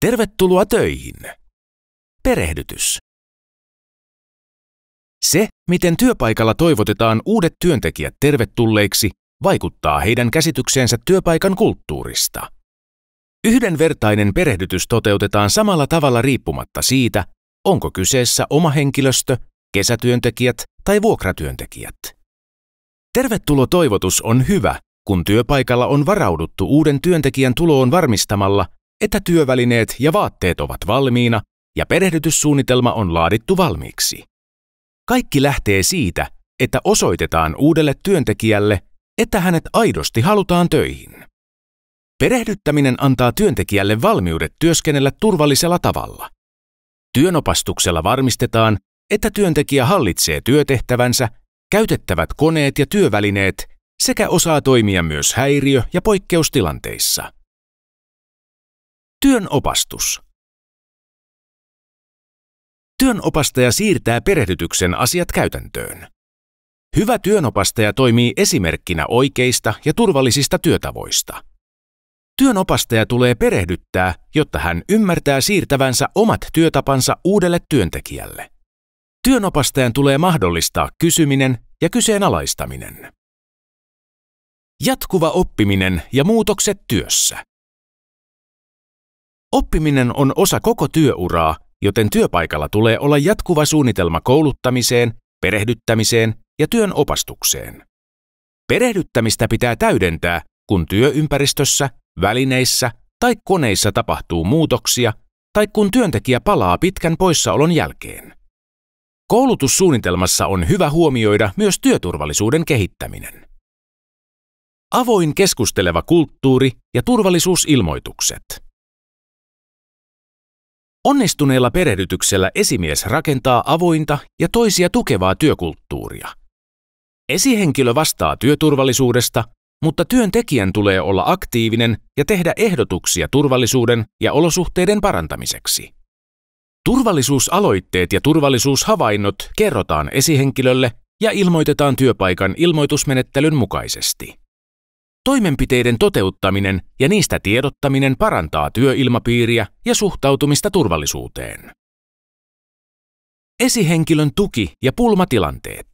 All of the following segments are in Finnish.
Tervetuloa töihin. Perehdytys. Se, miten työpaikalla toivotetaan uudet työntekijät tervetulleiksi, vaikuttaa heidän käsitykseensä työpaikan kulttuurista. Yhdenvertainen perehdytys toteutetaan samalla tavalla riippumatta siitä, onko kyseessä oma henkilöstö, kesätyöntekijät tai vuokratyöntekijät. Tervetulo-toivotus on hyvä, kun työpaikalla on varauduttu uuden työntekijän tuloon varmistamalla, että työvälineet ja vaatteet ovat valmiina ja perehdytyssuunnitelma on laadittu valmiiksi. Kaikki lähtee siitä, että osoitetaan uudelle työntekijälle, että hänet aidosti halutaan töihin. Perehdyttäminen antaa työntekijälle valmiudet työskennellä turvallisella tavalla. Työnopastuksella varmistetaan, että työntekijä hallitsee työtehtävänsä, käytettävät koneet ja työvälineet sekä osaa toimia myös häiriö- ja poikkeustilanteissa. Työn opastus. Työnopastaja siirtää perehdytyksen asiat käytäntöön. Hyvä työnopastaja toimii esimerkkinä oikeista ja turvallisista työtavoista. Työnopastaja tulee perehdyttää, jotta hän ymmärtää siirtävänsä omat työtapansa uudelle työntekijälle. Työnopastajan tulee mahdollistaa kysyminen ja kyseenalaistaminen. Jatkuva oppiminen ja muutokset työssä. Oppiminen on osa koko työuraa, joten työpaikalla tulee olla jatkuva suunnitelma kouluttamiseen, perehdyttämiseen ja työn opastukseen. Perehdyttämistä pitää täydentää, kun työympäristössä, välineissä tai koneissa tapahtuu muutoksia tai kun työntekijä palaa pitkän poissaolon jälkeen. Koulutussuunnitelmassa on hyvä huomioida myös työturvallisuuden kehittäminen. Avoin keskusteleva kulttuuri ja turvallisuusilmoitukset. Onnistuneella perehdytyksellä esimies rakentaa avointa ja toisia tukevaa työkulttuuria. Esihenkilö vastaa työturvallisuudesta, mutta työntekijän tulee olla aktiivinen ja tehdä ehdotuksia turvallisuuden ja olosuhteiden parantamiseksi. Turvallisuusaloitteet ja turvallisuushavainnot kerrotaan esihenkilölle ja ilmoitetaan työpaikan ilmoitusmenettelyn mukaisesti. Toimenpiteiden toteuttaminen ja niistä tiedottaminen parantaa työilmapiiriä ja suhtautumista turvallisuuteen. Esihenkilön tuki- ja pulmatilanteet.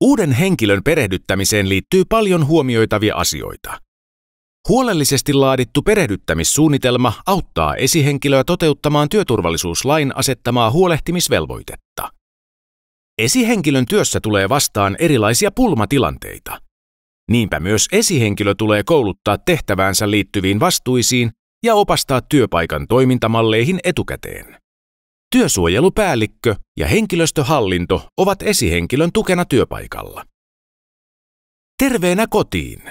Uuden henkilön perehdyttämiseen liittyy paljon huomioitavia asioita. Huolellisesti laadittu perehdyttämissuunnitelma auttaa esihenkilöä toteuttamaan työturvallisuuslain asettamaa huolehtimisvelvoitetta. Esihenkilön työssä tulee vastaan erilaisia pulmatilanteita – Niinpä myös esihenkilö tulee kouluttaa tehtäväänsä liittyviin vastuisiin ja opastaa työpaikan toimintamalleihin etukäteen. Työsuojelupäällikkö ja henkilöstöhallinto ovat esihenkilön tukena työpaikalla. Terveenä kotiin!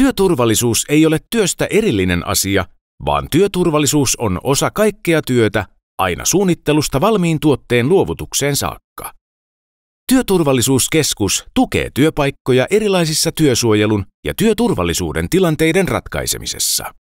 Työturvallisuus ei ole työstä erillinen asia, vaan työturvallisuus on osa kaikkea työtä aina suunnittelusta valmiin tuotteen luovutukseen saakka. Työturvallisuuskeskus tukee työpaikkoja erilaisissa työsuojelun ja työturvallisuuden tilanteiden ratkaisemisessa.